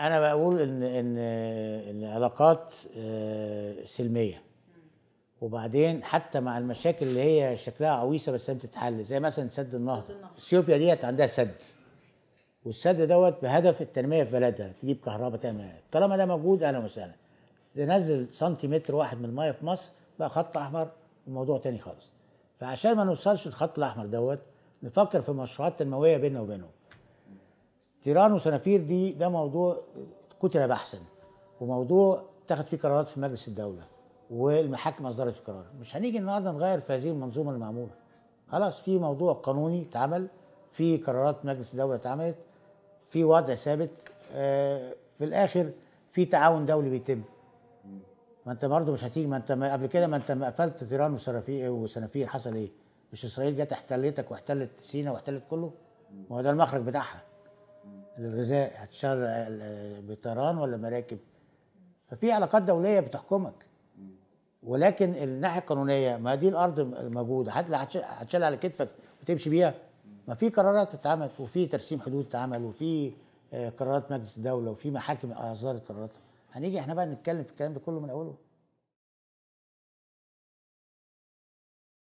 انا بقول ان ان ان علاقات آه، سلميه وبعدين حتى مع المشاكل اللي هي شكلها عويصه بس هي بتتحل زي مثلا سد النهضه اثيوبيا ديت عندها سد والسد دوت بهدف التنميه في بلدها تجيب كهرباء تعمل طالما ده موجود انا وسهلا تنزل سنتيمتر واحد من الميه في مصر بقى خط احمر وموضوع تاني خالص فعشان ما نوصلش الخط الاحمر دوت نفكر في مشروعات تنمويه بيننا وبينهم تيران وسنافير دي ده موضوع كتل بحثا وموضوع اتخذ فيه قرارات في مجلس الدوله والمحاكم اصدرت في قرار مش هنيجي النهارده نغير في هذه المنظومه المعموله خلاص في موضوع قانوني اتعمل في قرارات مجلس الدوله اتعملت في وضع ثابت آه، في الاخر في تعاون دولي بيتم ما انت برضه مش هتيجي ما انت ما قبل كده ما انت ما قفلت تيران وسنافير حصل ايه؟ مش اسرائيل جت احتلتك واحتلت سينا واحتلت كله؟ ما هو ده المخرج بتاعها الغذاء هتشرع بطيران ولا مراكب ففي علاقات دوليه بتحكمك ولكن الناحيه القانونيه ما دي الارض موجوده هتشال على كتفك وتمشي بيها ما في قرارات اتعملت وفي ترسيم حدود اتعمل وفي آه، قرارات مجلس الدوله وفي محاكم اصدرت قرارات هنيجي احنا بقى نتكلم في الكلام ده كله من اوله